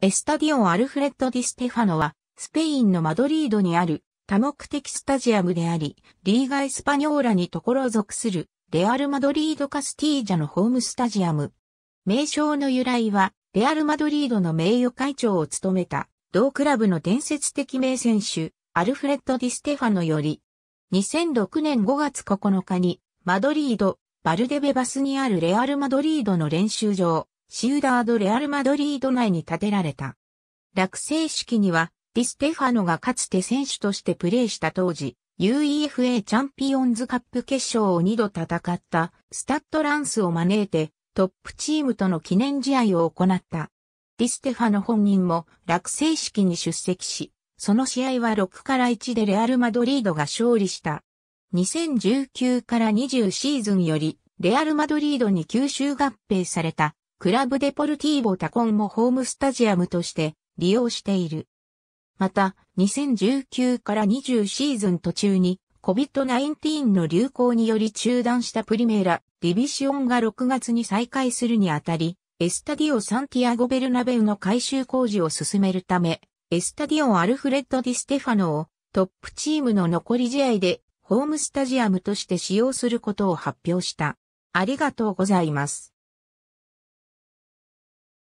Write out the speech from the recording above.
エスタディオン・アルフレッド・ディ・ステファノは、スペインのマドリードにある多目的スタジアムであり、リーガ・エスパニョーラにところ属する、レアル・マドリード・カスティージャのホームスタジアム。名称の由来は、レアル・マドリードの名誉会長を務めた、同クラブの伝説的名選手、アルフレッド・ディ・ステファノより、2006年5月9日に、マドリード、バルデベバスにあるレアル・マドリードの練習場、シウダード・レアル・マドリード内に建てられた。落成式には、ディステファノがかつて選手としてプレーした当時、UEFA チャンピオンズカップ決勝を2度戦ったスタッドランスを招いてトップチームとの記念試合を行った。ディステファノ本人も落成式に出席し、その試合は6から1でレアル・マドリードが勝利した。2019から20シーズンよりレアル・マドリードに吸収合併されたクラブデポルティーボタコンもホームスタジアムとして利用している。また、2019から20シーズン途中に COVID-19 の流行により中断したプリメーラ、ディビシオンが6月に再開するにあたり、エスタディオ・サンティアゴ・ベルナベウの改修工事を進めるため、エスタディオ・アルフレッド・ディ・ステファノをトップチームの残り試合でホームスタジアムとして使用することを発表した。ありがとうございます。